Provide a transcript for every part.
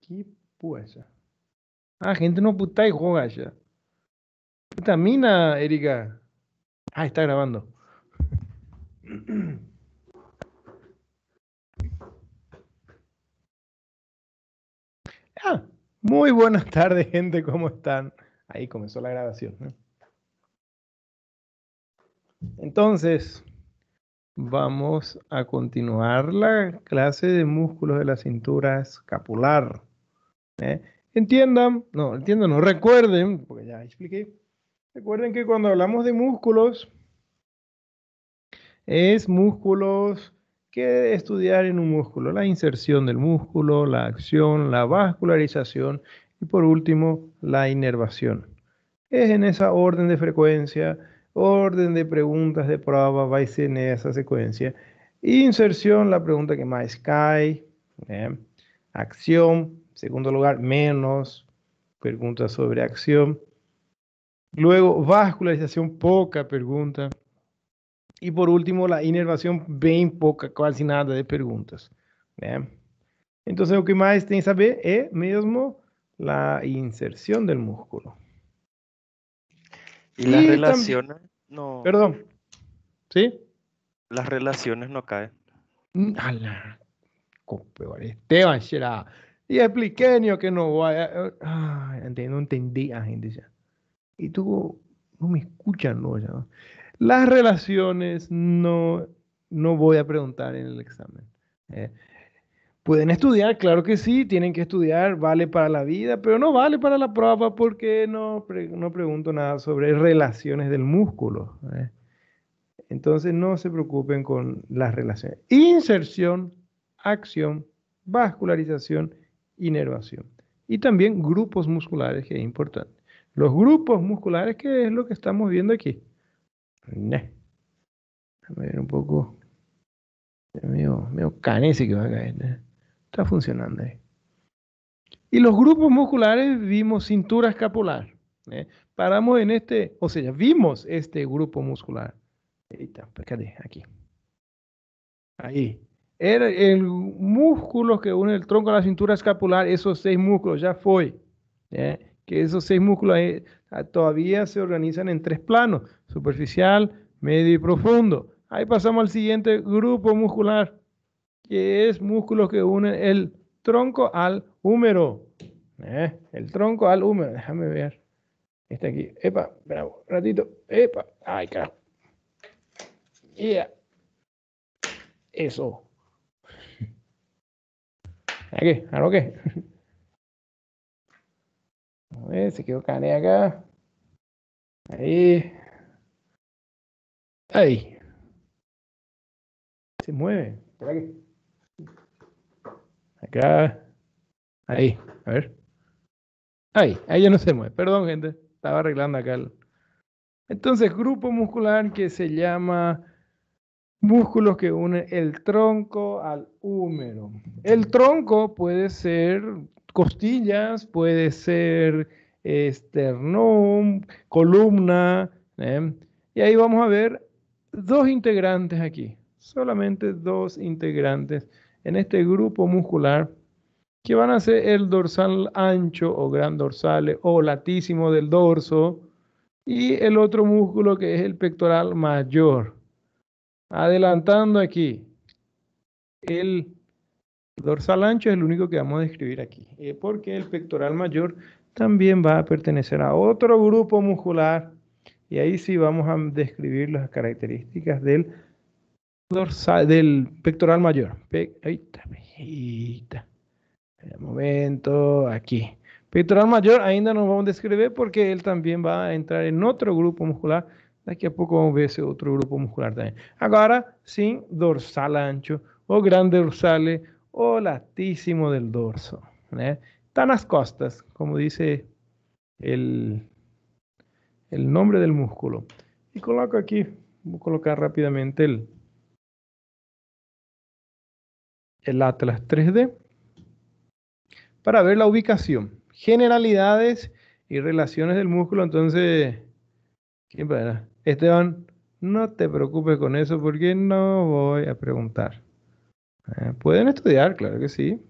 ¿Qué Que Ah, gente no puta y juega ya. Puta mina, Erika. Ah, está grabando. Ah, muy buenas tardes, gente, ¿cómo están? Ahí comenzó la grabación. Entonces, vamos a continuar la clase de músculos de la cintura escapular. ¿eh? Entiendan, no, entiendan, no recuerden, porque ya expliqué. Recuerden que cuando hablamos de músculos, es músculos que estudiar en un músculo, la inserción del músculo, la acción, la vascularización y por último la inervación. Es en esa orden de frecuencia orden de preguntas de prueba va a ser esa secuencia. Inserción, la pregunta que más cae. ¿eh? Acción, en segundo lugar, menos. Preguntas sobre acción. Luego, vascularización, poca pregunta. Y por último, la inervación, bien poca, casi nada de preguntas. ¿eh? Entonces, lo que más tienes que saber es mismo la inserción músculo. Y las relaciones no. Perdón. ¿Sí? Las relaciones no caen. Mm, Ala. Esteban será. Y expliquenio que no vaya. Eh, eh, a... no entendía, gente. Ya. Y tú no me escuchan, ¿no? Ya. Las relaciones no, no voy a preguntar en el examen. Eh, Pueden estudiar, claro que sí, tienen que estudiar, vale para la vida, pero no vale para la prueba porque no, no pregunto nada sobre relaciones del músculo. ¿eh? Entonces no se preocupen con las relaciones. Inserción, acción, vascularización, inervación. Y también grupos musculares, que es importante. Los grupos musculares, ¿qué es lo que estamos viendo aquí. A ver un poco... Me medio canese que va a caer. ¿eh? Está funcionando ahí. ¿eh? Y los grupos musculares vimos cintura escapular. ¿eh? Paramos en este, o sea, vimos este grupo muscular. Ahí está, aquí. Ahí. Era el músculo que une el tronco a la cintura escapular, esos seis músculos, ya fue. ¿eh? Que esos seis músculos ah, todavía se organizan en tres planos, superficial, medio y profundo. Ahí pasamos al siguiente grupo muscular, que es músculo que unen el tronco al húmero. Eh, el tronco al húmero, déjame ver. Este aquí, epa, bravo, un ratito, epa, ay, carajo. ya Eso. Aquí, ¿a lo que? A ver, se quedó cane acá. Ahí. Ahí. Se mueve. Por aquí. Acá. Ahí, a ver. Ahí, ahí ya no se mueve. Perdón, gente. Estaba arreglando acá. Entonces, grupo muscular que se llama músculos que unen el tronco al húmero. El tronco puede ser costillas, puede ser esternón, columna. ¿eh? Y ahí vamos a ver dos integrantes aquí. Solamente dos integrantes en este grupo muscular que van a ser el dorsal ancho o gran dorsal o latísimo del dorso y el otro músculo que es el pectoral mayor. Adelantando aquí, el dorsal ancho es el único que vamos a describir aquí, eh, porque el pectoral mayor también va a pertenecer a otro grupo muscular y ahí sí vamos a describir las características del dorsal, del pectoral mayor. Pe ahí está, momento, aquí. Pectoral mayor ainda no vamos a describir porque él también va a entrar en otro grupo muscular. Daqui a poco vamos a ver ese otro grupo muscular también. Ahora, sin dorsal ancho, o grande dorsal o latísimo del dorso, ¿eh? Está en las costas, como dice el, el nombre del músculo. Y coloco aquí, voy a colocar rápidamente el, el Atlas 3D para ver la ubicación, generalidades y relaciones del músculo. Entonces, Esteban, no te preocupes con eso porque no voy a preguntar. Eh, pueden estudiar, claro que sí,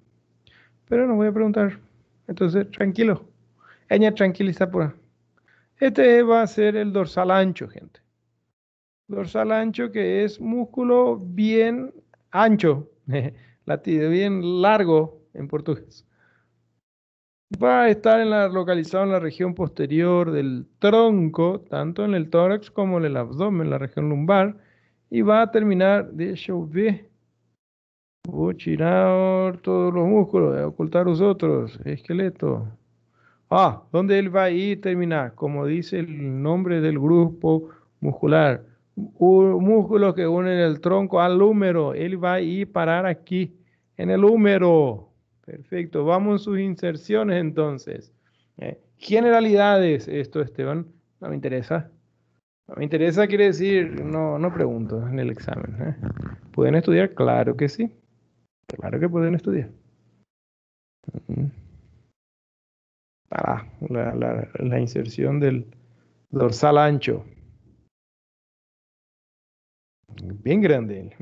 pero no voy a preguntar. Entonces, tranquilo. Ella tranquiliza por pues. Este va a ser el dorsal ancho, gente. Dorsal ancho que es músculo bien ancho. latido, bien largo en portugués. Va a estar en la, localizado en la región posterior del tronco, tanto en el tórax como en el abdomen, la región lumbar, y va a terminar, de hecho ver, voy a tirar todos los músculos, a ocultar los otros, esqueleto. Ah, ¿dónde él va a ir terminar? Como dice el nombre del grupo muscular, un músculo que unen el tronco al húmero. Él va a ir parar aquí, en el húmero. Perfecto. Vamos a sus inserciones entonces. Eh, generalidades, esto Esteban, no me interesa. No me interesa quiere decir, no, no pregunto en el examen. ¿eh? ¿Pueden estudiar? Claro que sí. Claro que pueden estudiar. Para mm. ah, la inserción del dorsal ancho. Bien grande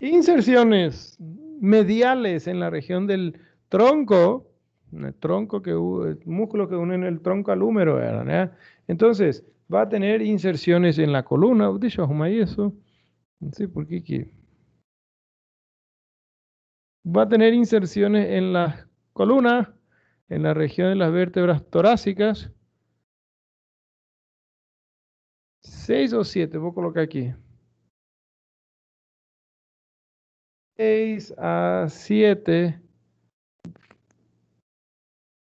Inserciones mediales en la región del tronco, el tronco que músculo que unen el tronco al húmero, Entonces, va a tener inserciones en la columna, eso. qué va a tener inserciones en la columna, en la región de las vértebras torácicas, 6 o 7, voy a colocar aquí. 6 a 7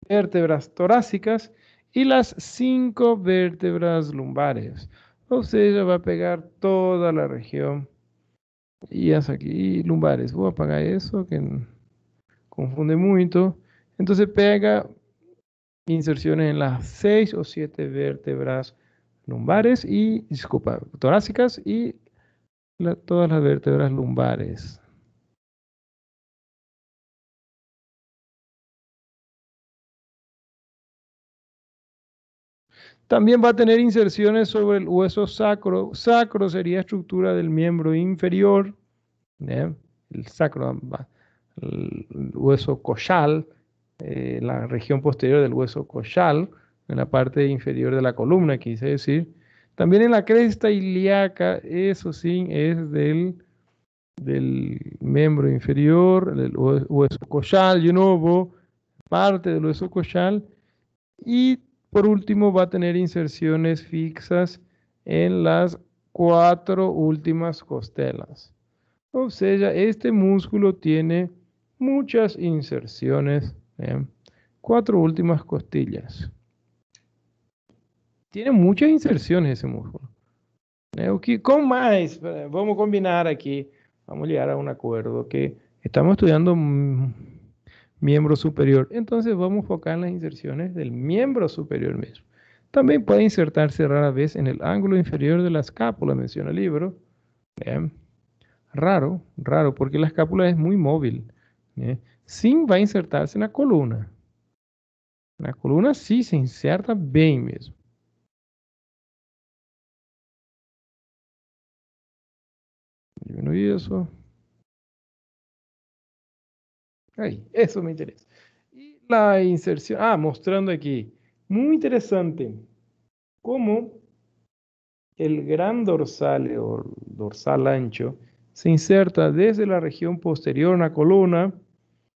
vértebras torácicas y las 5 vértebras lumbares. O sea, ella va a pegar toda la región. Y hasta aquí, lumbares. Voy a apagar eso, que confunde mucho. Entonces pega inserciones en las 6 o 7 vértebras lumbares y, disculpa, torácicas y todas las vértebras lumbares. También va a tener inserciones sobre el hueso sacro. Sacro sería estructura del miembro inferior, ¿eh? el sacro, el hueso coxal, eh, la región posterior del hueso coxal en la parte inferior de la columna, quise decir. También en la cresta ilíaca, eso sí, es del, del miembro inferior, del hueso coxal, de nuevo, parte del hueso coxal. Y por último va a tener inserciones fixas en las cuatro últimas costelas. O sea, este músculo tiene muchas inserciones, ¿eh? cuatro últimas costillas. Tiene muchas inserciones ese músculo. ¿Cómo más? Vamos a combinar aquí. vamos a llegar a un acuerdo que estamos estudiando miembro superior, entonces vamos a focar en las inserciones del miembro superior mismo. También puede insertarse rara vez en el ángulo inferior de la escápula, menciona el libro. Raro, raro, porque la escápula es muy móvil. ¿Eh? va a insertarse en la columna. La columna sí se inserta bien mismo. y eso. eso me interesa. Y la inserción. Ah, mostrando aquí. Muy interesante. Cómo el gran dorsal o dorsal ancho se inserta desde la región posterior a la columna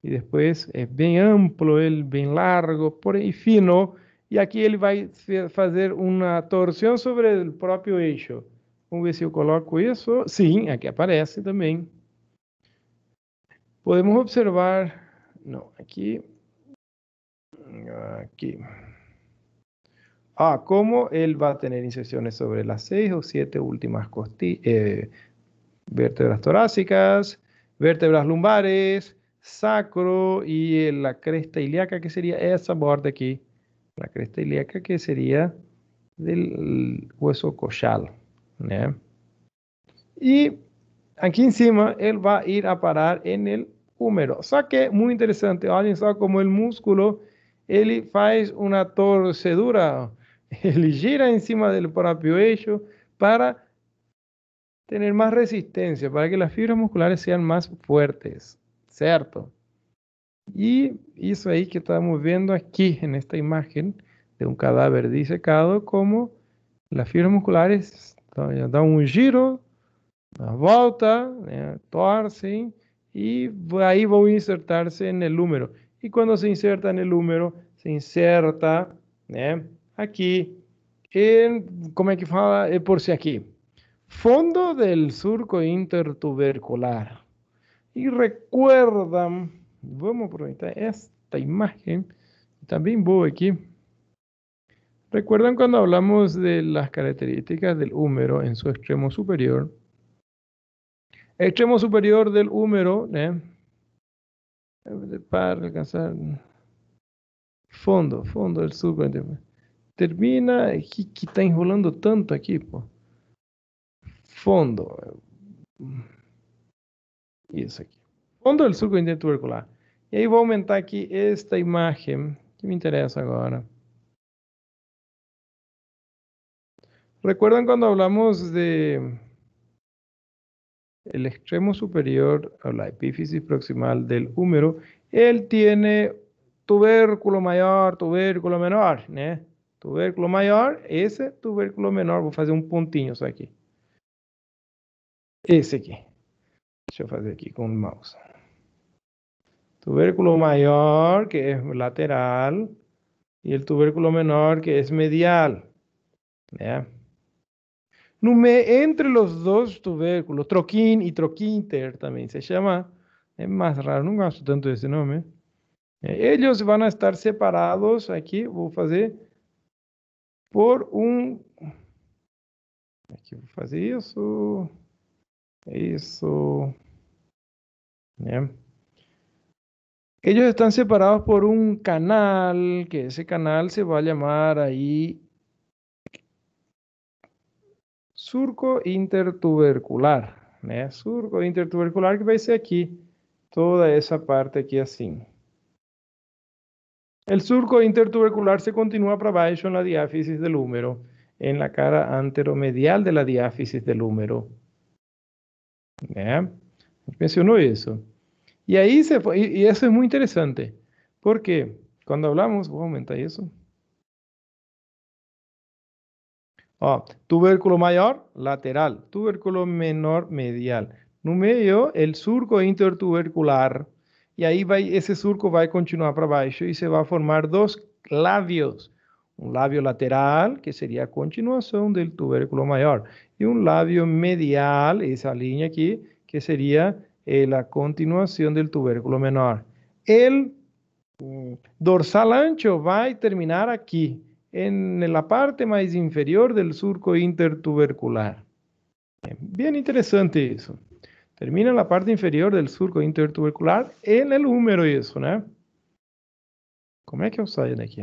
y después es bien amplio, él bien largo, por ahí fino. Y aquí él va a hacer una torsión sobre el propio hueso Vamos ver si yo coloco eso? Sí, aquí aparece también. Podemos observar. No, aquí. Aquí. Ah, como él va a tener inserciones sobre las seis o siete últimas eh, vértebras torácicas, vértebras lumbares, sacro y e la cresta ilíaca, que sería esa borda aquí. La cresta ilíaca que sería del hueso coxal y aquí encima él va a ir a parar en el húmero. sea que muy interesante alguien sabe como el músculo él hace una torcedura, él gira encima del propio hueso para tener más resistencia para que las fibras musculares sean más fuertes ¿cierto? y eso ahí que estamos viendo aquí en esta imagen de un cadáver disecado como las fibras musculares Então já dá um giro, uma volta, né? torcem e aí vão insertar-se no número. E quando se inserta no número, se inserta né? aqui. E, como é que fala? É por si aqui. Fondo del surco intertubercular. E recuerda, vamos aproveitar esta imagem, está bem boa aqui. ¿Recuerdan cuando hablamos de las características del húmero en su extremo superior? Extremo superior del húmero, ¿eh? para alcanzar fondo, fondo del super. ¿eh? Termina, que está enrolando tanto aquí, Fondo. ¿eh? Y eso aquí. Fondo del surco intertubercular. Y ahí voy a aumentar aquí esta imagen que me interesa ahora. ¿Recuerdan cuando hablamos de el extremo superior o la epífisis proximal del húmero? Él tiene tubérculo mayor, tubérculo menor, Tubérculo mayor, ese tubérculo menor. voy un hacer un aquí Ese Ese aquí, Deixa eu fazer aquí con mouse. Tubérculo mayor que es lateral, y el tubérculo menor, que es medial entre los dos tubérculos, troquín y troquinter también se llama. Es más raro, nunca gosto tanto ese nombre. Eh, ellos van a estar separados aquí, voy a hacer por un... voy a hacer eso, eso bien Ellos están separados por un canal, que ese canal se va a llamar ahí surco intertubercular, né? Surco intertubercular que vai ser aqui, toda esa parte aquí así. El surco intertubercular se continúa para abajo en la diáfisis del húmero, en la cara anteromedial de la diáfisis del húmero. Né? eso. Y Y isso. E aí, você, e, porque cuando hablamos, vou aumentar eso? Ó, ah, tubérculo mayor, lateral. Tubérculo menor, medial. No medio, el surco intertubercular. y ahí va surco surco a continuar para abajo y se va a formar dos labios. Un labio lateral, que sería la del del tubérculo mayor, y un labio medial, esa línea aquí, que sería eh, la continuación del tubérculo menor. El mm, dorsal ancho va a terminar aquí en la parte más inferior del surco intertubercular. Bien interesante eso. Termina la parte inferior del surco intertubercular En el húmero eso. ¿no? Como es que eu salen aquí?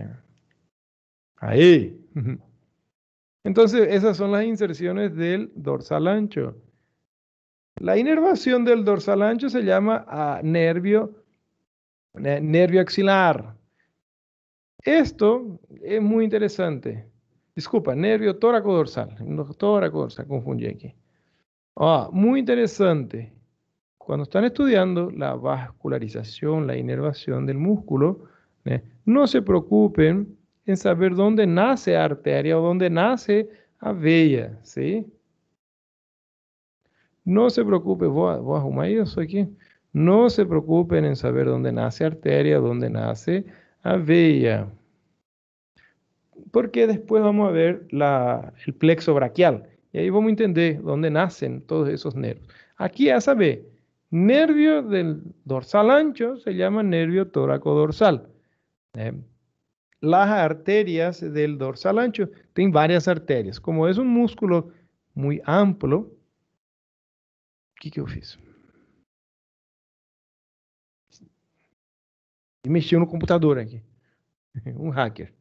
Ahí. Entonces esas son las inserciones del dorsal ancho. La inervación del dorsal ancho se llama nervio, nervio axilar. Esto es muy interesante. Disculpa, nervio tóraco dorsal. No, tóraco dorsal, confundí aquí. Ah, muy interesante. Cuando están estudiando la vascularización, la inervación del músculo, ¿eh? no se preocupen en saber dónde nace arteria o dónde nace a ¿sí? No se preocupen, voy a, No se preocupen en saber dónde nace arteria, dónde nace aveia. Porque después vamos a ver el plexo braquial. Y ahí vamos a entender dónde nacen todos esos nervios. Aquí ya sabe, nervio del dorsal ancho se llama nervio tóraco dorsal. Eh, las arterias del dorsal ancho tienen varias arterias. Como es un músculo muy amplio, ¿qué que, E me o una computadora aquí. Un um hacker.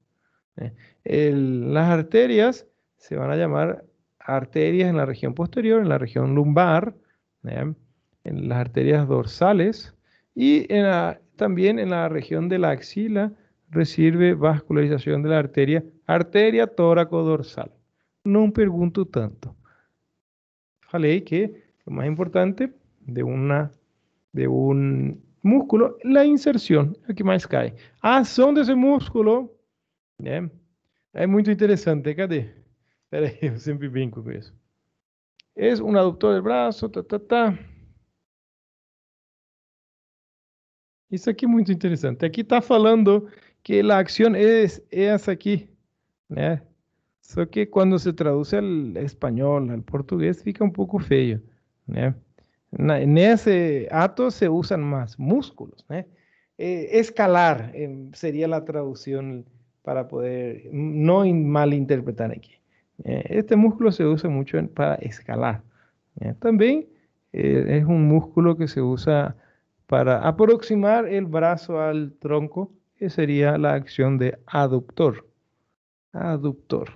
las arterias se van a llamar arterias en la región posterior, en la región lumbar, en las arterias dorsales y también en la región de la axila recibe vascularización de la arteria, arteria tóraco dorsal. No pregunto tanto. Falei que lo más importante de, una, de un músculo, a inserção é o que mais cai. A ah, ação desse músculo, né? É muito interessante. Cadê? Espera aí, eu sempre brinco com isso. É um adutor do braço, tá, tá, tá. Isso aqui é muito interessante. Aqui está falando que a ação é, essa aqui, né? Só que quando se traduz ao espanhol, ao português, fica um pouco feio, né? En ese ato se usan más músculos. ¿eh? Eh, escalar eh, sería la traducción para poder no malinterpretar aquí. este músculo se usa mucho para escalar. También es un músculo que se usa para aproximar el brazo al tronco, que sería la acción de aductor. Aductor.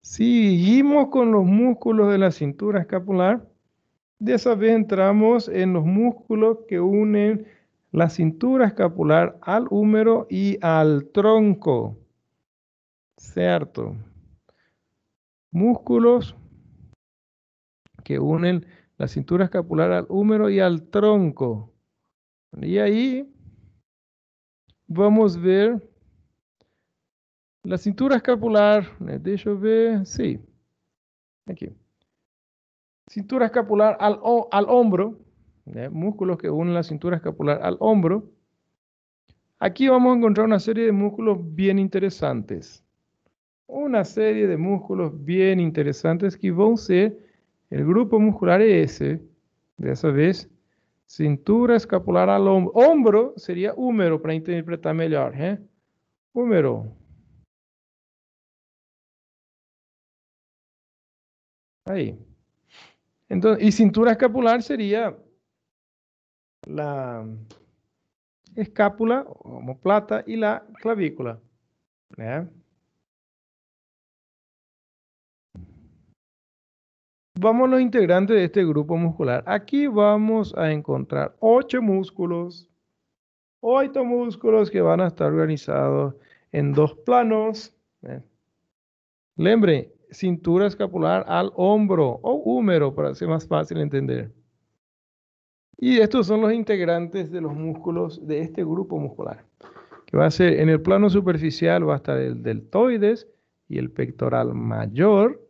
Seguimos con los músculos de la cintura escapular. De esa vez entramos en los músculos que unen la cintura escapular al húmero y al tronco. Cierto. Músculos que unen la cintura escapular al húmero y al tronco. Y ahí vamos a ver la cintura escapular. Deixa eu ver. Sí. Aquí cintura escapular al, al hombro, músculos que unen la cintura escapular al hombro. Aquí vamos a encontrar una serie de músculos bien interesantes. Una serie de músculos bien interesantes que van a ser el grupo muscular De esa vez, cintura escapular al hombro. Hombro sería húmero para interpretar mejor. ¿eh? Húmero. Ahí y cintura escapular sería la escápula, homoplata y la clavícula. Vamos a los integrantes de este grupo muscular. Aquí vamos a encontrar ocho músculos, ocho músculos que van a estar organizados en dos planos. Lembre, cintura escapular al hombro o húmero para ser más fácil entender. Y estos son los integrantes de los músculos de este grupo muscular, que va a ser en el plano superficial va a estar el deltoides y el pectoral mayor.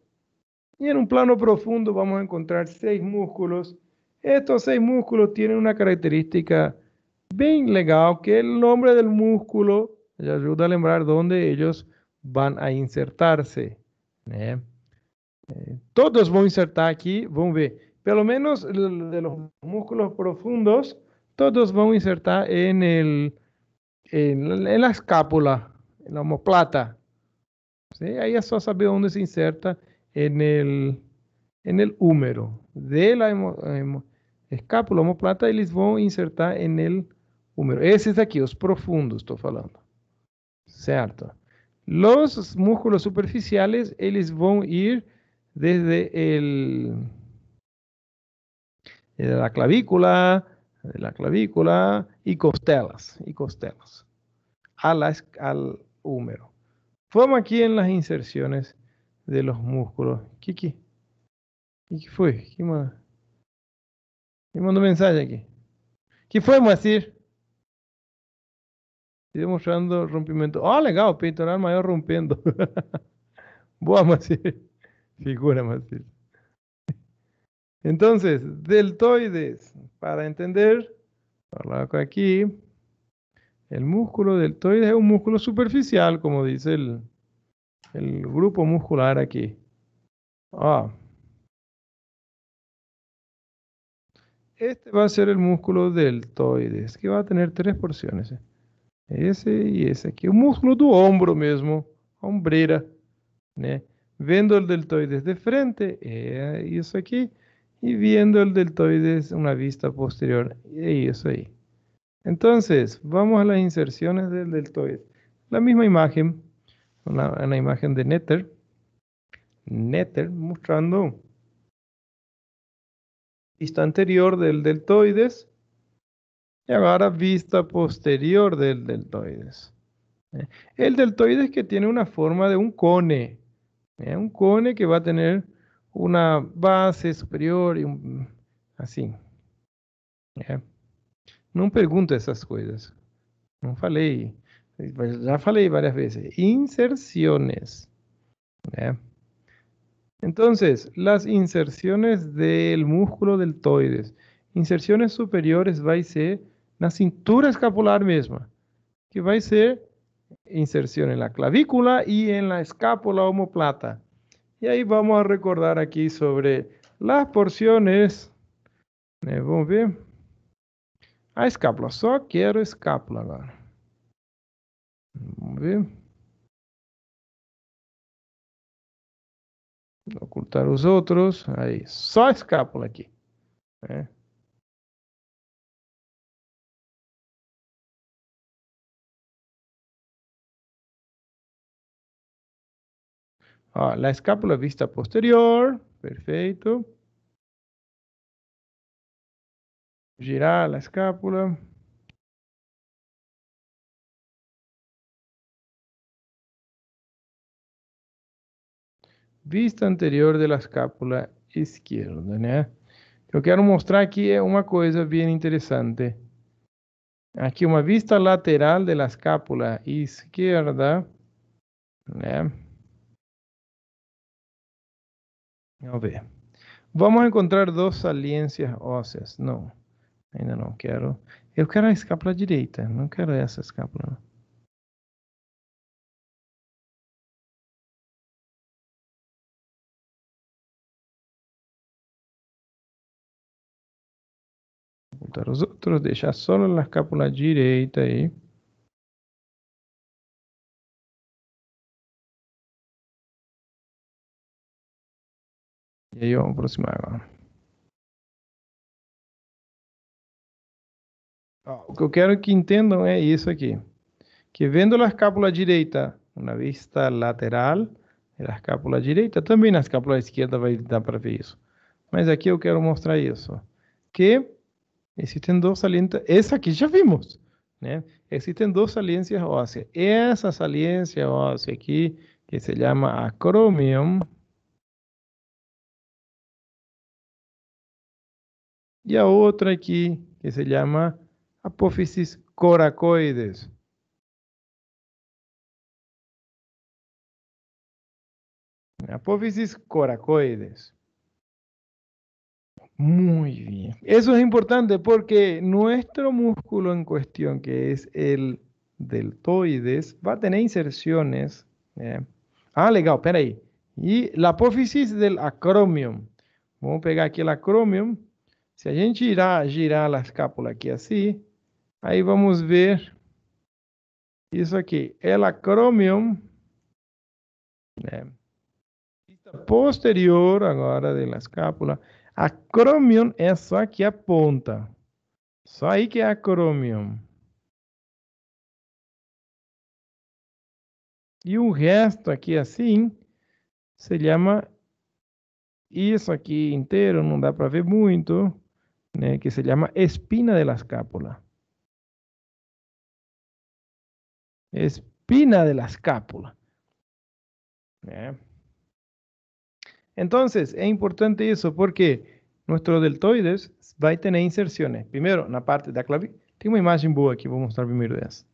Y en un plano profundo vamos a encontrar seis músculos. Estos seis músculos tienen una característica bien legal, que el nombre del músculo ayuda a lembrar dónde ellos van a insertarse. né? Eh, todos vão insertar aqui, vão ver. Pelo menos dos músculos profundos, todos vão insertar em el, en, en la escápula, en la homoplata. ¿Sí? Ahí es saber dónde se inserta en el, en el húmero. De la hemo, hemo, escápula, homoplata, eles vão insertar en el húmero. Esses aqui, os profundos, estou falando. Certo? Los músculos superficiales, ellos van a ir desde el, la clavícula, de la clavícula y costelas, y costelas, a la, al húmero. Vamos aquí en las inserciones de los músculos. Kiki, ¿qué fue? ¿Qué mandó, mensaje aquí? ¿Qué fue, Moacir? Estoy mostrando rompimiento. ¡Oh, ah, legado! Pintoral mayor rompiendo. ¡Buah, Maciel. Figura Maciel. Entonces, deltoides. Para entender, aquí. El músculo deltoides es un músculo superficial, como dice el, grupo muscular aquí. Ah. Este va a ser el músculo deltoides, que va a tener tres porciones. Eh. Ese y ese aquí. El músculo del hombro mismo. Hombrera. ¿eh? el deltoides de frente, eh, y eso aquí Y viendo el deltoides, una vista posterior, y eso ahí. Entonces, vamos a las inserciones del deltoides. La misma imagen, una, imagen de Netter. Netter mostrando vista anterior del deltoides y ahora, vista posterior del deltoides. Eh, el deltoides que tiene una forma de un cone, eh, un cone que va a tener una base superior y un, así. No No pergunta esas cosas. No falei. Pues, ya falei varias veces. Inserciones. Entonces, las inserciones del músculo deltoides. Inserciones superiores va a ser na cintura escapular mesma, que vai ser inserção na clavícula e na escápula omoplata. E aí vamos a recordar aqui sobre as porções. Né? Vamos ver. A escápula, só quero escápula agora. Vamos ver. Vou ocultar os outros. Aí, só escápula aqui. Né? Ó, ah, escápula vista posterior, perfeito. Girar a escápula. Vista anterior da escápula esquerda, né? Eu quero mostrar aqui é uma coisa bem interessante. Aqui uma vista lateral da escápula esquerda, né? A ver. Vamos encontrar duas saliências ósseas. Não, ainda não quero. Eu quero a escápula direita, não quero essa escápula. Não. Vou botar os outros, deixar só a escápula direita aí. E aí, vamos aproximar agora. O que eu quero que entendam é isso aqui. Que vendo a escápula direita, uma vista lateral, a escápula direita, também na escápula esquerda vai dar para ver isso. Mas aqui eu quero mostrar isso. Que existem duas saliências, essa aqui já vimos, né? Existem duas saliências ósseas. Essa saliência óssea aqui, que se chama acromion, y a otra aquí que se llama apófisis coracoides. Apófisis coracoides. Muy bien. Eso es importante porque nuestro músculo en cuestión, que es el deltoides, va a tener inserciones. ¿eh? Ah, legal, espera ahí. Y la apófisis del acromion. Vamos a pegar aquí el acromion Se a gente girar, girar a escápula aqui assim, aí vamos ver isso aqui. Ela Chromium, né? posterior agora da escápula, a Chromium é só aqui a ponta. Só aí que é a Chromium. E o resto aqui assim se chama isso aqui inteiro, não dá para ver muito. Eh, que se llama espina de la escápula. Espina de la escápula. Entonces, es importante eso porque nuestro deltoides va a tener inserciones. Primero, en la parte de la clavícula. Tengo una imagen boa voy a mostrar primero ¿Qué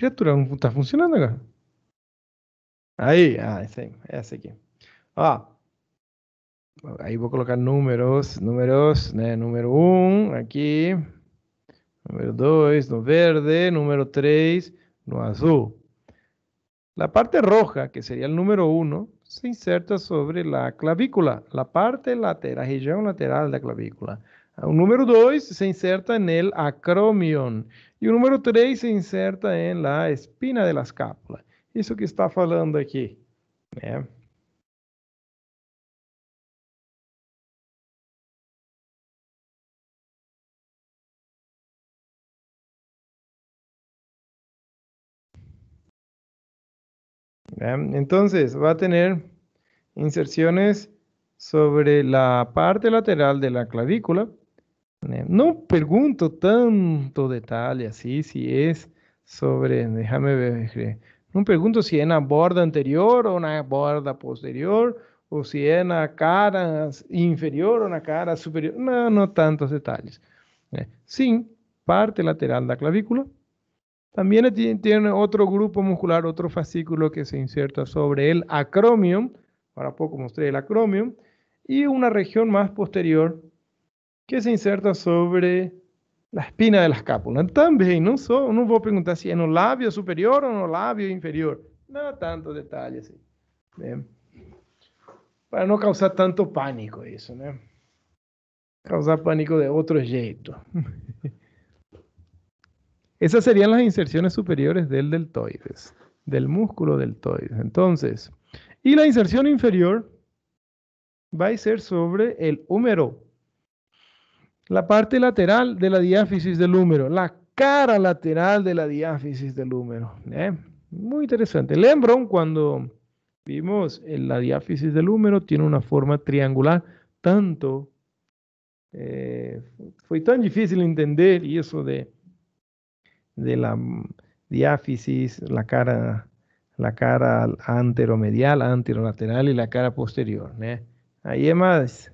Criatura, está funcionando acá? Ahí, ah, sí. esa aquí ahí voy a colocar números, números, eh, Número 1 aquí, número 2 no verde, número 3 no azul. La parte roja, que sería el número 1, se inserta sobre la clavícula, la parte lateral, la región lateral de la clavícula. El ah, número 2 se inserta en el acromion y el número 3 se inserta en la espina de la escápula. Eso que está hablando aquí, né? Entonces, va a tener inserciones sobre la parte lateral de la clavícula. No pregunto tanto detalle así, si es sobre, déjame ver, eh, no pregunto si es la borda anterior o una borda posterior, o si es la cara inferior o una cara superior, no, no tantos detalles. Sí, parte lateral de la clavícula, también tiene otro grupo muscular, otro fascículo que se inserta sobre el acromion. Ahora poco mostré el acromion. Y una región más posterior que se inserta sobre la espina de la escápula. También, no, so, no voy a preguntar si en el labio superior o en el labio inferior. No tanto detalle, sí. Para no causar tanto pánico eso, ¿no? Causar pánico de otro jeito. Esas serían las inserciones superiores del deltoides, del músculo deltoides. Entonces, y la inserción inferior va a ser sobre el húmero, la parte lateral de la diáfisis del húmero, la cara lateral de la diáfisis del húmero. ¿eh? Muy interesante. Lembran cuando vimos en la diáfisis del húmero, tiene una forma triangular, tanto eh, fue tan difícil entender y eso de de la diáfisis, la cara, la cara anteromedial, anterolateral y la cara posterior, Ahí ¿eh? Ahí es más,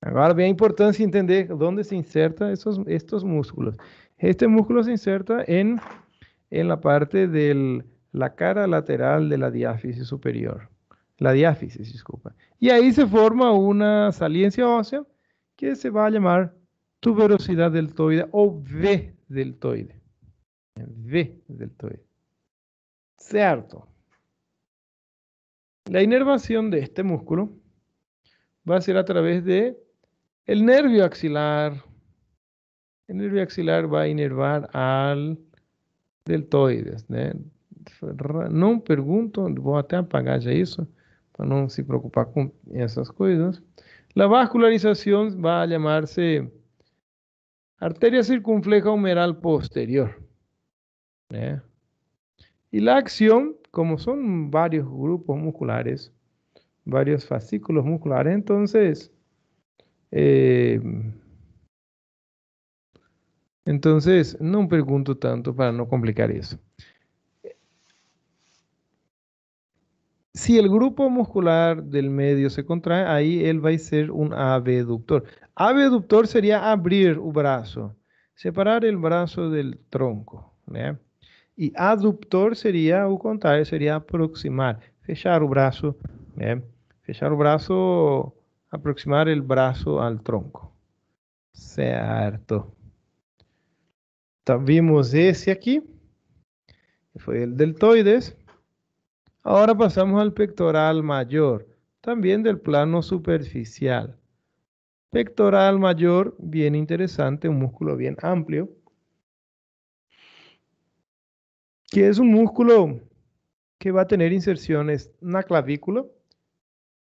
ahora entender dónde se inserta estos músculos. Este músculo se inserta en en la parte de la cara lateral de la diáfisis superior, la diáfisis, disculpa. Y ahí se forma una saliencia ósea que se va a llamar tuberosidad deltoide o V deltoide. V deltoide. Cierto. La inervación de este músculo va a ser a través de el nervio axilar. El nervio axilar va a inervar al deltoides, ¿eh? no pregunto voy a apagar ya eso para no se preocupar con esas cosas. La vascularización va a llamarse arteria circunfleja humeral posterior. Y la acción, como son varios grupos musculares, varios fascículos musculares, entonces, eh, entonces, no pregunto tanto para no complicar eso. Si el grupo muscular del medio se contrae, ahí él va a ser un abductor. Abductor sería abrir el brazo, separar el brazo del tronco. Y aductor sería, o contrario, seria aproximar, fechar el brazo, Fechar el brazo, aproximar el brazo al tronco. Certo. vimos ese aquí, que fue el deltoides. Ahora pasamos al pectoral mayor, también del plano superficial. Pectoral mayor, bien interesante, un músculo bien amplio. que es un músculo que va a tener inserciones en la clavícula,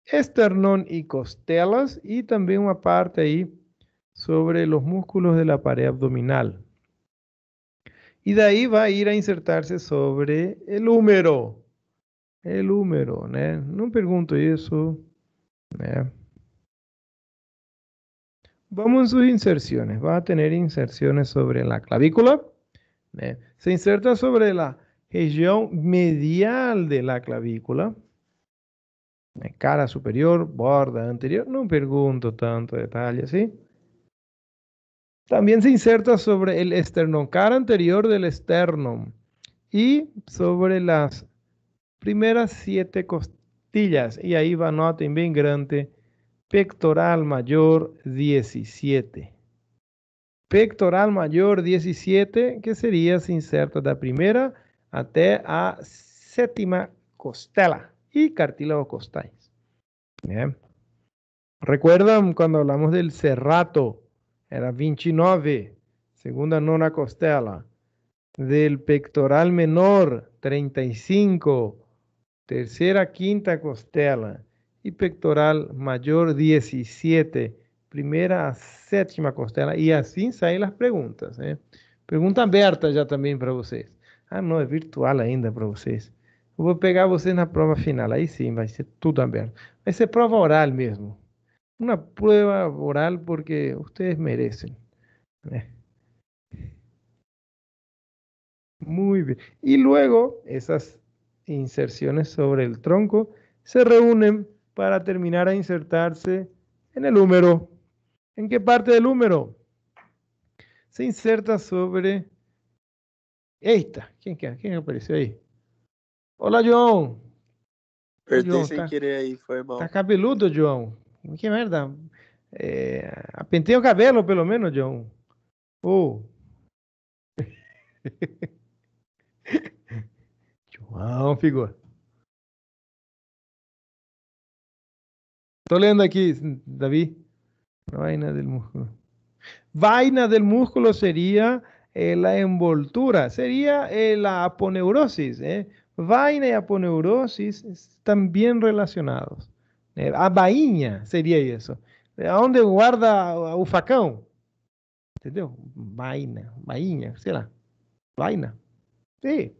esternón y costelas y también una parte ahí sobre los músculos de la pared abdominal. Y de ahí va a ir a insertarse sobre el húmero. El húmero, ¿eh? ¿no? No pregunto eso. ¿eh? Vamos a sus inserciones. Va a tener inserciones sobre la clavícula, ¿eh? Se inserta sobre la región medial de la clavícula, eh, cara superior, borda anterior, no pregunto tanto detalle, ¿sí? También se inserta sobre el esternón, cara anterior del esternón y sobre las primeras siete costillas. Y ahí va nota bien grande, pectoral mayor 17 pectoral mayor 17, que sería se inserta pues, la primera hasta la séptima costela y cartílago costales. Recuerdan cuando hablamos del cerrato, era 29, segunda nona costela. Del pectoral menor, 35, tercera quinta costela. Y pectoral mayor, 17, Primera séptima sétima costela, Y así salen las preguntas. ¿eh? Pregunta Pergunta ya ya también para ustedes. Ah, no, es virtual ainda para ustedes. voy a pegar en la prueba final, sí va a ser abierto. Va a ser prueba oral mismo. Una prueba oral porque ustedes merecen. ¿eh? Muy bien. Y luego esas inserciones sobre el tronco se reúnen para terminar a insertarse en el número... ¿En qué parte del número Se inserta sobre. esta? Quem ¿Quién, quién apareció ahí? Hola, João. Apertei João, sem tá, querer aí, foi mal. Tá cabeludo, João. Que merda. É, eh, pentei o cabelo, pelo menos, João. Oh. João, figura. Tô lendo aqui, Davi. vaina del músculo. Vaina del músculo sería eh, la envoltura, sería eh, la aponeurosis. ¿eh? Vaina y aponeurosis están bien relacionados. a vaina sería eso. ¿A dónde guarda o ufacão? Vaina, vaina, vaina, sei Vaina. Sí.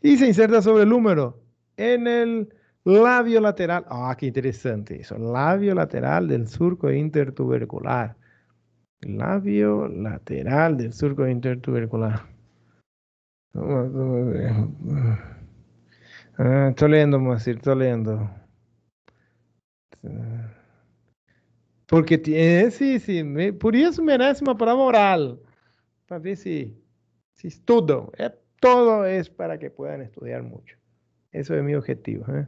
Y se inserta sobre el número en el Labio lateral, ah, qué interesante eso. Labio lateral del surco intertubercular. Labio lateral del surco intertubercular. estoy ah, leyendo, Masir, estoy leyendo. Porque tiene, eh, sí, sí, me, por eso merece una oral, para ver si, si todo es para que puedan estudiar mucho. Eso es mi objetivo, ¿eh?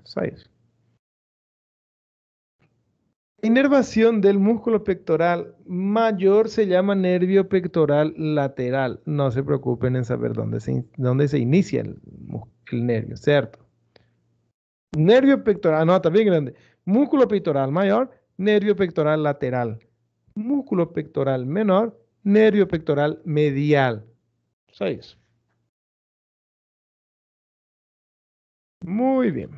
inervación del músculo pectoral mayor se llama nervio pectoral lateral. No se preocupen en saber dónde se, se inicia el, nervio, ¿cierto? Nervio pectoral, no, también grande. Músculo pectoral mayor, nervio pectoral lateral. Músculo pectoral menor, nervio pectoral medial. ¿Sabes? Muy bien.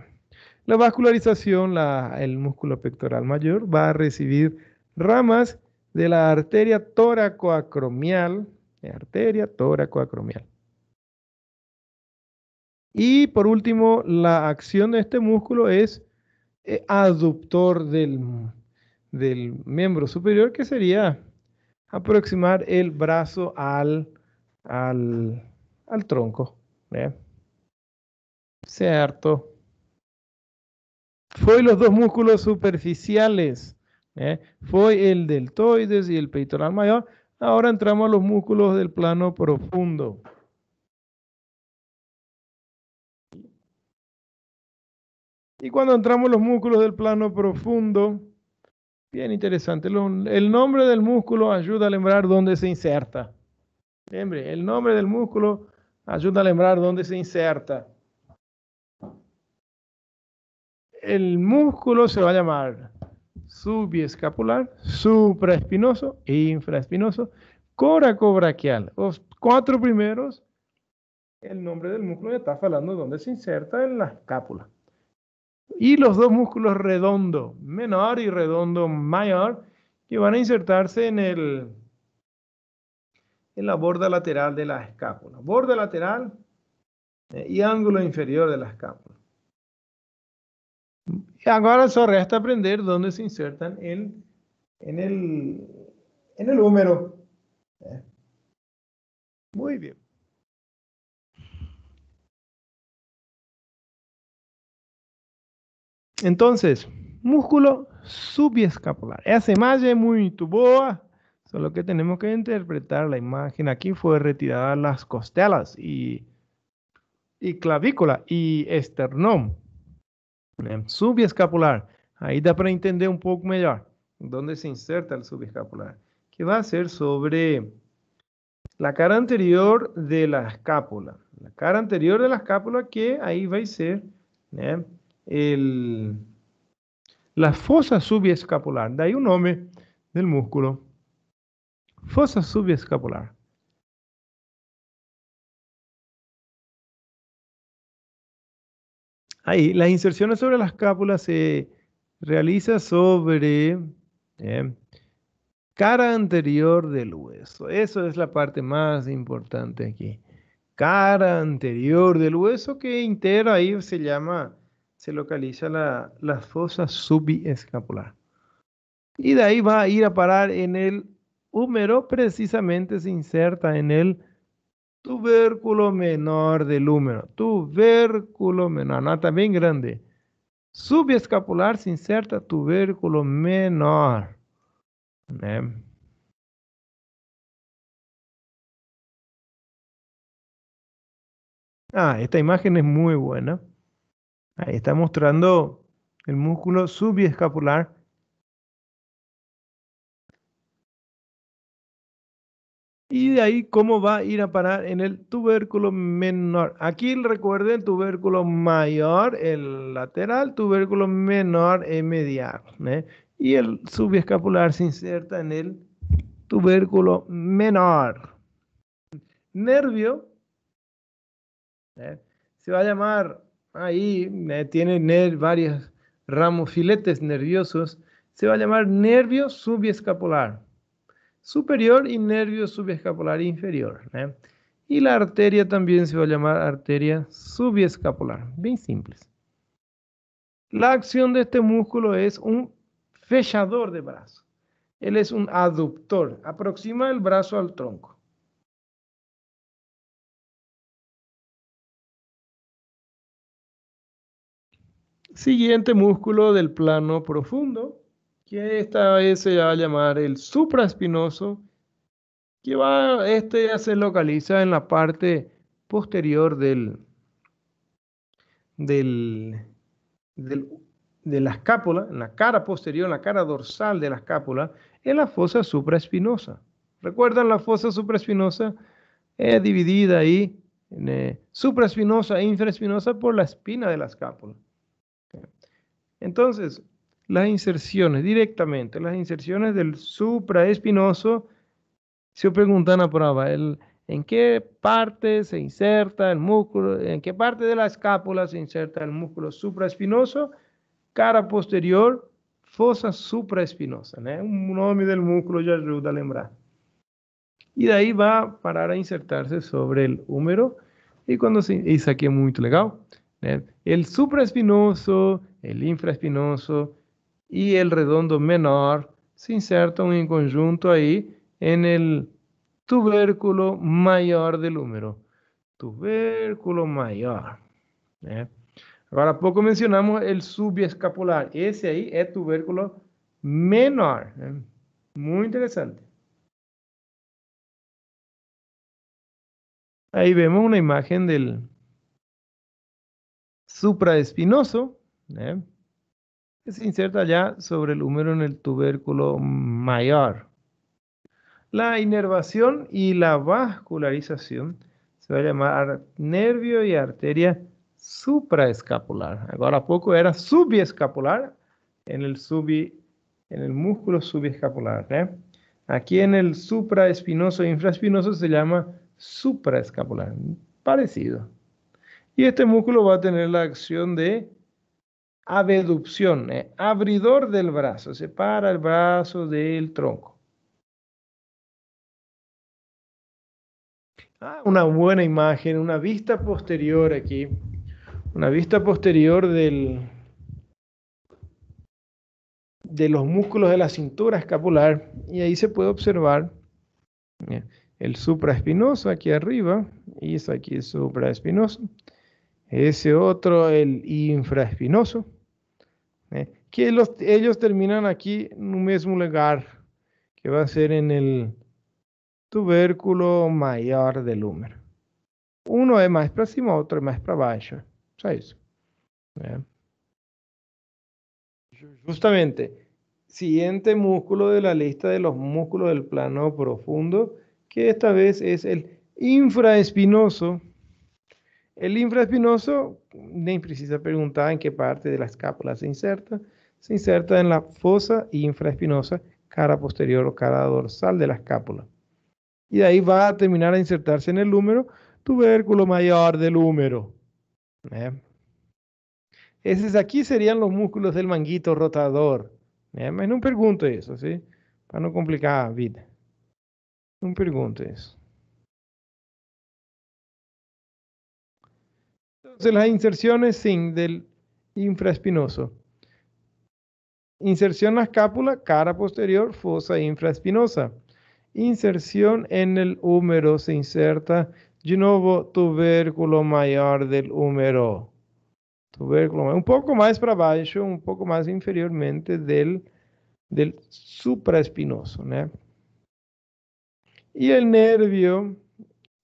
La vascularización, el músculo pectoral mayor, va a recibir ramas de la arteria toracoacromial, arteria toracoacromial. Y por último, la acción de este músculo es eh, aductor del, miembro superior, que sería aproximar el brazo al, tronco. Cierto. Fue los dos músculos superficiales. ¿eh? Fue el deltoides y el peitoral mayor. Ahora entramos a los músculos del plano profundo. Y cuando entramos los músculos del plano profundo, bien interesante, el nombre del músculo ayuda a lembrar dónde se inserta. el nombre del músculo ayuda a lembrar dónde se inserta. el músculo se va a llamar subiescapular, supraespinoso, e infraespinoso, coracobraquial. Los cuatro primeros, el nombre del músculo ya está hablando donde se inserta en la escápula. Y los dos músculos redondo menor y redondo mayor que van a insertarse en, el, en la borda lateral de la escápula. Borda lateral eh, y ángulo inferior de la escápula. Y ahora solo resta aprender dónde se insertan en, en, el, el húmero. Eh. Muy bien. Entonces, músculo subescapular. Esa imagen es muy boa, solo que tenemos que interpretar la imagen. Aquí fue retirada las costelas y, y clavícula y esternón subescapular. ahí da para entender un poco mejor, donde se inserta el subescapular, que va a ser sobre la cara anterior de la escápula. La cara anterior de la escápula que ahí va a ser ¿eh? la fosa subescapular. Daí o nombre del músculo. fosa subescapular. Ahí, las inserciones sobre la escápula se realiza sobre eh, cara anterior del hueso. Eso es la parte más importante aquí. Cara anterior del hueso que entera ahí se llama, se localiza la, fosa subescapular. Y de ahí va a ir a parar en el húmero, precisamente se inserta en el tubérculo menor del húmero, tubérculo menor, nota bien grande. Subescapular se inserta tubérculo menor, ¿eh? Ah, esta imagen es muy buena. Ahí está mostrando el músculo subescapular y de ahí cómo va a ir a parar en el tubérculo menor. Aquí recuerden tubérculo mayor, el lateral, tubérculo menor, el medial. ¿eh? Y el subescapular se inserta en el tubérculo menor. Nervio ¿eh? se va a llamar ahí, ¿eh? tiene varios ramos, filetes nerviosos. Se va a llamar nervio subescapular superior y nervio subescapular inferior. ¿eh? y la arteria también se va a llamar arteria subescapular. bien simples. la acción de este músculo es un fechador de brazo, él es un aductor. Aproxima el brazo al tronco. Siguiente músculo del plano profundo que esta vez se va a llamar el supraespinoso, que va, este ya se localiza en la parte posterior del, del, de la escápula, en la cara posterior, en la cara dorsal de la escápula, en la fosa supraespinosa. ¿Recuerdan la fosa supraespinosa? Es dividida ahí, en, eh, supraespinosa e infraespinosa por la espina de la escápula. Entonces, las inserciones, directamente, las inserciones del supraespinoso, se preguntan a prueba, el, ¿en qué parte se inserta el músculo, en qué parte de la escápula se inserta el músculo supraespinoso? Cara posterior, fosa supraespinosa, ¿eh? un nombre del músculo ya ayuda a lembrar. Y de ahí va a parar a insertarse sobre el húmero. Y cuando se, y muy muy legal, ¿eh? El supraespinoso, el infraespinoso, y el redondo menor se insertan en conjunto ahí en el tubérculo mayor del húmero. Tubérculo mayor. ¿eh? Ahora poco mencionamos el subescapular. Ese ahí es tubérculo menor. ¿eh? Muy interesante. Ahí vemos una imagen del supraespinoso, ¿eh? se inserta ya sobre el húmero en el tubérculo mayor. La inervación y la vascularización se va a llamar nervio y arteria supraescapular. Ahora poco era subescapular en el en el músculo subescapular, ¿eh? Aquí en el supraespinoso e infraespinoso se llama supraescapular, parecido. Y este músculo va a tener la acción de abducción, ¿eh? abridor del brazo, separa el brazo del tronco. Ah, una buena imagen, una vista posterior aquí, una vista posterior del, de los músculos de la cintura escapular y ahí se puede observar ¿eh? el supraespinoso aquí arriba y es aquí el supraespinoso ese otro, el infraespinoso, ¿eh? que ellos terminan aquí en un mismo lugar, que va a ser en el tubérculo mayor del húmero. Uno es más para cima, otro es más para abajo. O Justamente, siguiente músculo de la lista de los músculos del plano profundo, que esta vez es el infraespinoso. El infraespinoso, ni precisa preguntar en qué parte de la escápula se inserta. Se inserta en la fosa infraespinosa, cara posterior o cara dorsal de la escápula. Y de ahí va a terminar a insertarse en el húmero, tubérculo mayor del húmero. ¿Eh? Esos aquí serían los músculos del manguito rotador. ¿Eh? me no pregunto eso, ¿sí? Para no complicar la vida. No pregunto eso. de las inserciones sin del infraespinoso. Inserción en la escápula, cara posterior, fosa infraespinosa. Inserción en el húmero, se inserta de nuevo tubérculo mayor del húmero. Tubérculo Un poco más para abajo, un poco más inferiormente del, del supraespinoso. ¿no? Y el nervio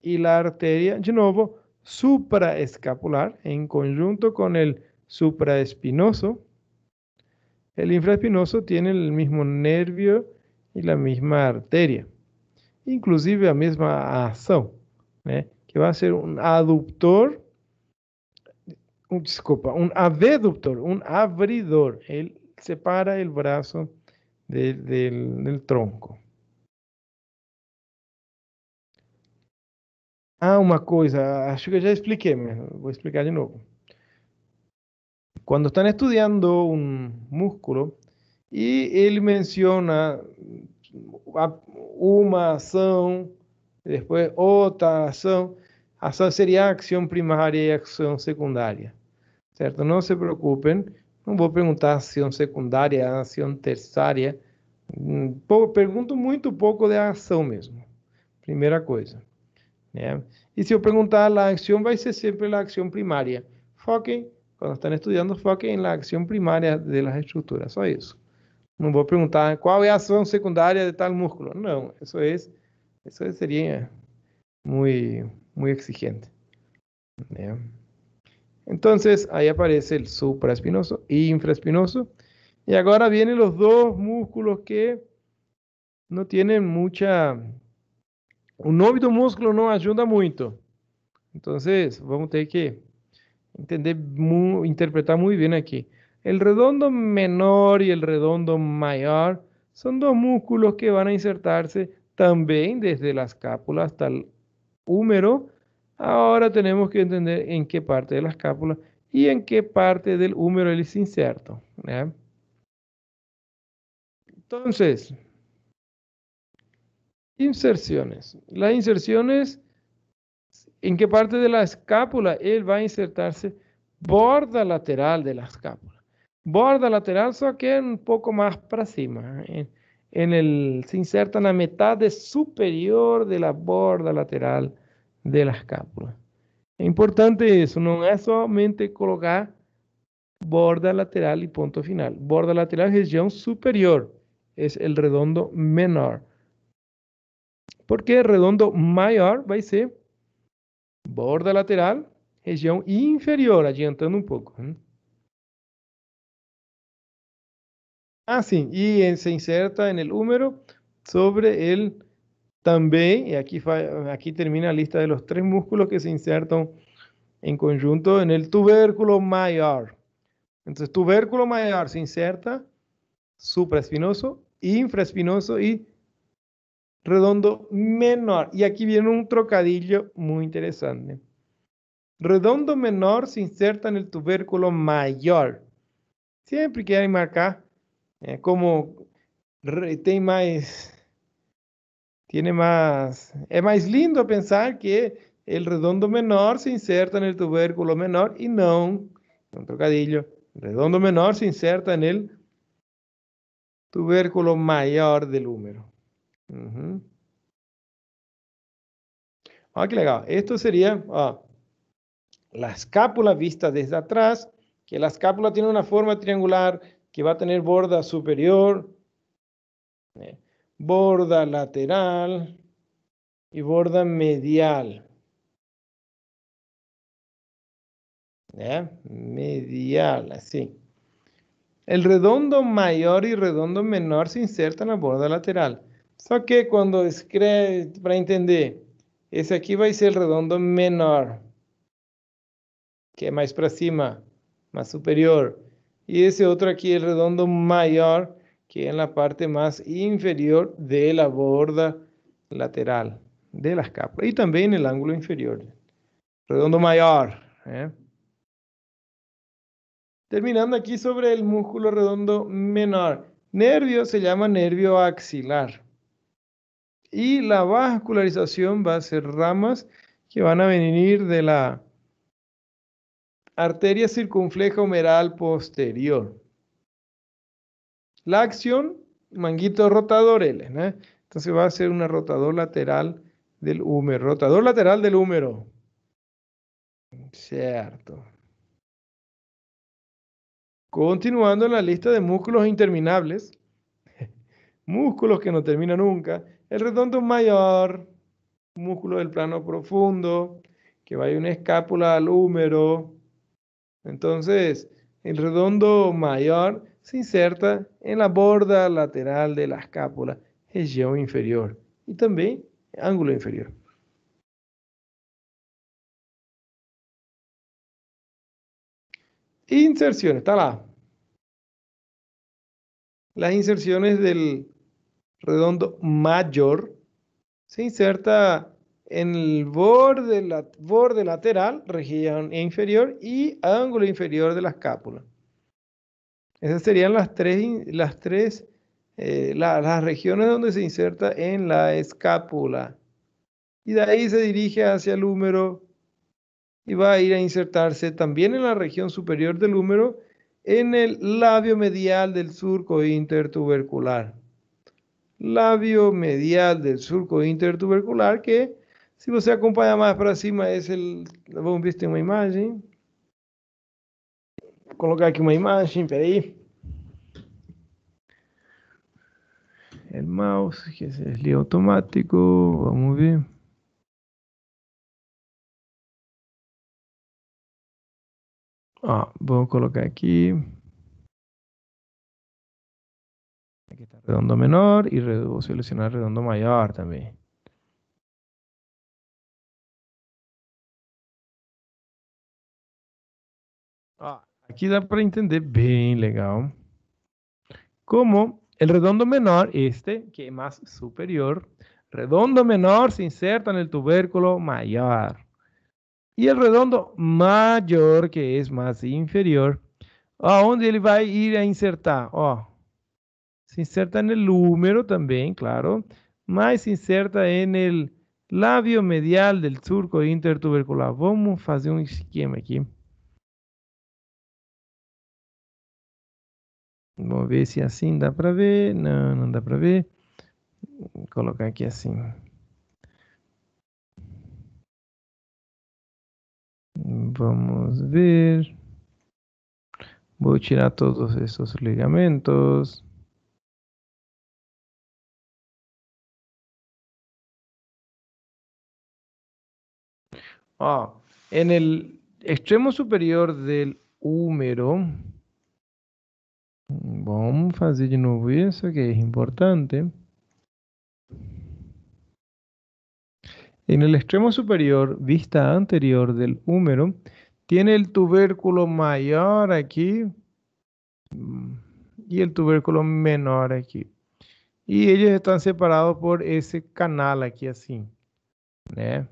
y la arteria, de nuevo, supraescapular en conjunto con el supraespinoso. El infraespinoso tiene el mismo nervio y la misma arteria, inclusive la misma acción ¿eh? que va a ser un aductor, un disculpa un abductor, un abridor. Él separa el brazo del tronco. Ah, uma coisa, acho que eu já expliquei, mas vou explicar de novo. Quando estão estudando um músculo e ele menciona uma ação, depois outra ação, ação seria ação primária e ação secundária, certo? Não se preocupem, não vou perguntar ação secundária, ação terciária, hum, pergunto muito pouco a ação mesmo, primeira coisa. yo si la acción va a va siempre ser acción primaria. cuando cuando están estudiando, estudiando la acción primaria de las estructuras estructuras. Eso. No voy a preguntar cuál es la acción secundaria de tal músculo. no, eso es, eso sería muy, muy exigente. Entonces, ahí aparece el supraespinoso e infraespinoso. Y ahora vienen los dos músculos que no tienen mucha un nome músculo no ayuda mucho. Entonces, vamos a tener que entender, interpretar muy bien aquí. El redondo menor y el redondo mayor son dos músculos que van a insertarse también desde la escápula hasta el húmero. Ahora tenemos que entender en qué parte de la escápula y en qué parte del húmero él se inserta. Entonces, Inserciones. Las inserciones, ¿en qué parte de la escápula él va a insertarse? Borda lateral de la escápula. Borda lateral, solo que un poco más para cima. En, el, se inserta en la mitad superior de la borda lateral de la escápula. Es importante eso, no es solamente colocar borda lateral y punto final. Borda lateral, región superior, es el redondo menor porque redondo mayor va a ser borda lateral, región inferior, adiantando un poco. ¿eh? Ah, sí, y se inserta en el húmero sobre el también, y aquí aquí termina la lista de los tres músculos que se insertan en conjunto en el tubérculo mayor. Entonces, tubérculo mayor se inserta supraespinoso, infraespinoso y redondo menor. Y aquí viene un trocadillo muy interesante. Redondo menor se inserta en el tubérculo mayor. Siempre quieren marcar eh, como Tiene más. tiene más, es más lindo pensar que el redondo menor se inserta en el tubérculo menor y no, un trocadillo, redondo menor se inserta en el tubérculo mayor del húmero. Ah, Esto sería ah, la escápula vista desde atrás, que la escápula tiene una forma triangular que va a tener borda superior, eh, borda lateral y borda medial. Medial, así. El redondo mayor y redondo menor se inserta en la borda lateral. Só que cuando escribe para entender, aquí va a ser el redondo menor, que es más para cima, más superior. y ese otro aquí el redondo mayor, que en la parte más inferior de la borda lateral de las capas y también el ángulo inferior. Redondo mayor. ¿eh? Terminando aquí sobre el músculo redondo menor. Nervio se llama nervio axilar y la vascularización va a ser ramas que van a venir de la arteria circunfleja humeral posterior. La acción, manguito rotador L, Entonces va a ser una rotador lateral del húmero, rotador lateral del húmero. Cierto. Continuando en la lista de músculos interminables, músculos que no terminan nunca, el redondo mayor, músculo del plano profundo, que de una escápula al húmero. Entonces, el redondo mayor se inserta en la borda lateral de la escápula, región inferior y también ángulo inferior. Inserciones, está la Las inserciones del redondo mayor se inserta en el borde, borde lateral, región inferior y ángulo inferior de la escápula. Esas serían las tres, las tres eh, las regiones donde se inserta en la escápula. Y de ahí se dirige hacia el húmero y va a ir a insertarse también en la región superior del húmero en el labio medial del surco intertubercular labio medial del surco intertubercular, que si você acompaña más para cima, el... vamos ver se una imagen. imagem. colocar aqui uma imagem, peraí. El mouse, que se desliga automático, vamos ver. Ah, vamos a colocar aquí. redondo menor y redujo seleccionar redondo mayor también. Ah, aquí da para entender bien legal Como el redondo menor, este, que es más superior, redondo menor se inserta en el tubérculo mayor. Y el redondo mayor, que es más inferior, ¿A él va a ir a insertar? Ó, oh, inserta en el húmero también, claro, mas se inserta en el labio medial del surco intertubercular. Vamos fazer um esquema aqui. Vamos ver se assim dá para ver. Não, não dá para ver. Vou colocar aqui assim. Vamos ver. Vou tirar todos esses ligamentos. Ah, en el extremo superior del húmero, vamos a hacer de eso que es importante. En el extremo superior, vista anterior del húmero, tiene el tubérculo mayor aquí mm, y el tubérculo menor aquí. Y ellos están separados por ese canal aquí así. ¿eh?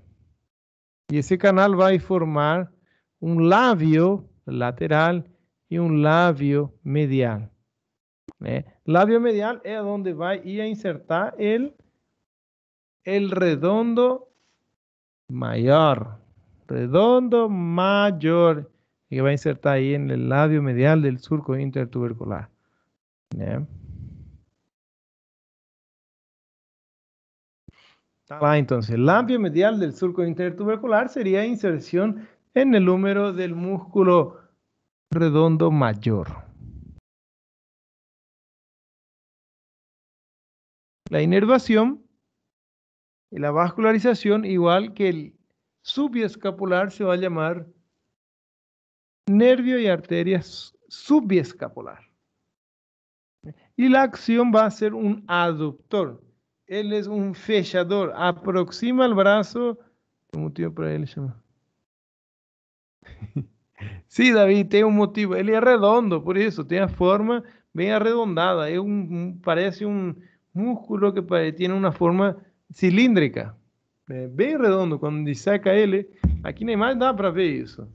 Y ese canal va a formar un labio lateral y un labio medial. ¿eh? Labio medial es donde va a ir a insertar el, redondo mayor. Redondo mayor. Y que va a insertar ahí en el labio medial del surco intertubercular. Ah, entonces, el amplia medial del surco intertubercular sería inserción en el húmero del músculo redondo mayor. La inervación y la vascularización, igual que el subiescapular, se va a llamar nervio y arteria subiescapular. Y la acción va a ser un aductor. Él es un fechador. Aproxima el brazo. Un motivo para él llamar? sí, David, tiene un motivo. Él es redondo, por eso. Tiene forma bien arredondada. Es un parece un músculo que tiene una forma cilíndrica. Eh, bien redondo. cuando saca él aquí nem mais da para ver eso.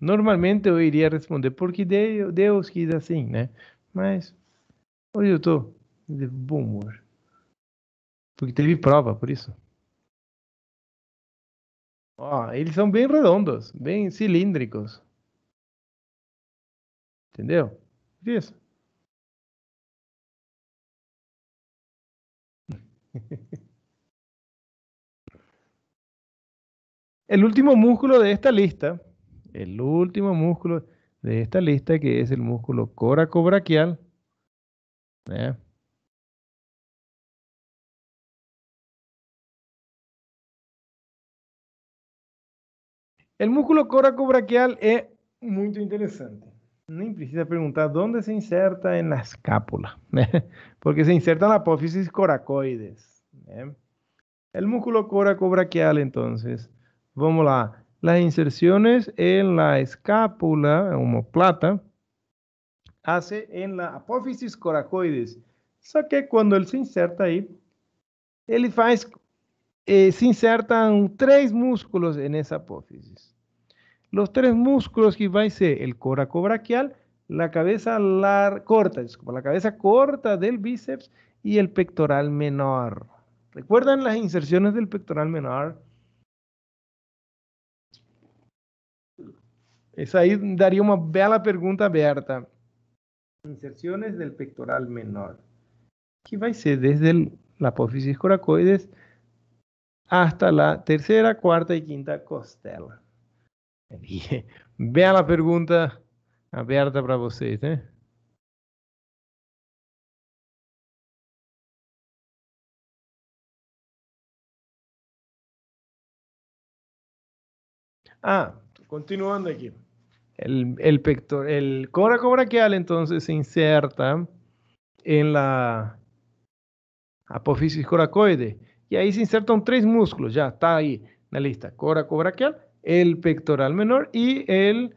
Normalmente eu iria responder porque Deus quis assim, né? Mas hoje eu tô de bom humor. Porque teve prova, por isso. Ó, eles são bem redondos, bem cilíndricos. Entendeu? Isso. El último músculo de esta lista el último músculo de esta lista que es el músculo coracobraquial. El músculo coracobraquial es muy interesante. Ni precisa preguntar ¿dónde se inserta en la escápula? Porque se inserta en la apófisis coracoides. El músculo coracobraquial, entonces, vamos lá las inserciones en la escápula, homoplata, hace en la apófisis coracoides. O sea que cuando él se inserta ahí, él eh, se insertan tres músculos en esa apófisis. Los tres músculos que va a ser el coraco brachial, la cabeza corta, la cabeza corta del bíceps y el pectoral menor. ¿Recuerdan las inserciones del pectoral menor? Isso aí daria uma bela pergunta aberta. Inserções del pectoral menor, que a ser desde la apófisis coracoides hasta la tercera, cuarta y quinta costela. Bela pregunta aberta ah, para vocês, ¿eh? Ah, continuando aquí el, el el entonces se inserta en la apófisis coracoide y ahí se insertan tres músculos, ya está ahí en la lista, cora el pectoral menor y el,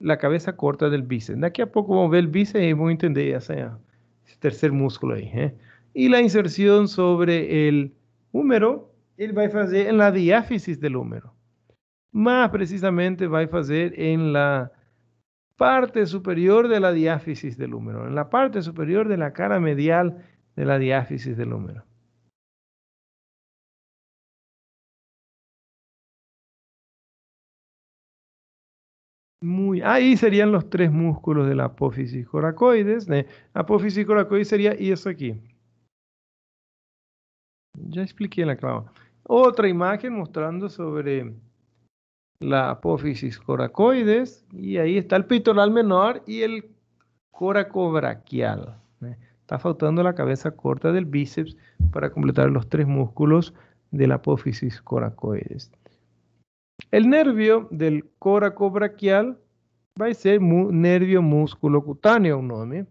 la cabeza corta del bíceps. De aquí a poco vamos a ver el bíceps y vamos a entender ya ese tercer músculo ahí. ¿eh? Y la inserción sobre el húmero, él va a hacer en la diáfisis del húmero. Más precisamente va a hacer en la parte superior de la diáfisis del húmero, en la parte superior de la cara medial de la diáfisis del húmero. ahí serían los tres músculos de la apófisis coracoides. de Apófisis coracoides sería y eso aquí. Ya expliqué la clava. Otra imagen mostrando sobre la apófisis coracoides y ahí está el pitoral menor y el coracobrachial ¿eh? Está faltando la cabeza corta del bíceps para completar los tres músculos de la apófisis coracoides. El nervio del coracobrachial va a ser nervio músculo cutáneo, un nombre.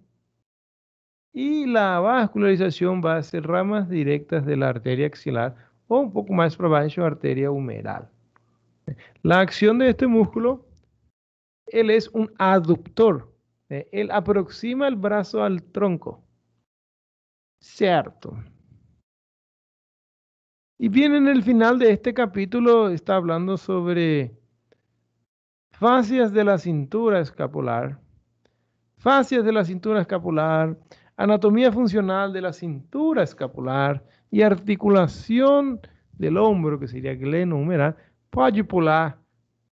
Y la vascularización va a ser ramas directas de la arteria axilar o un poco más para abajo, arteria humeral. La acción de este músculo, él es un aductor. Eh, él aproxima el brazo al tronco. Cierto. Y bien en el final de este capítulo está hablando sobre fascias de la cintura escapular, fascias de la cintura escapular, anatomía funcional de la cintura escapular y articulación del hombro, que sería glenohumeral, Pode pular,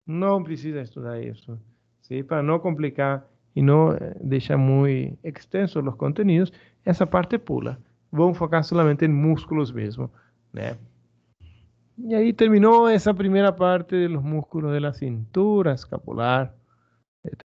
no precisa estudiar eso, ¿sí? para no complicar y e no eh, dejar muy extensos los contenidos, esa parte pula. Vamos a enfocar solamente en em músculos mismo, Y e ahí terminó esa primera parte de los músculos de la cintura escapular.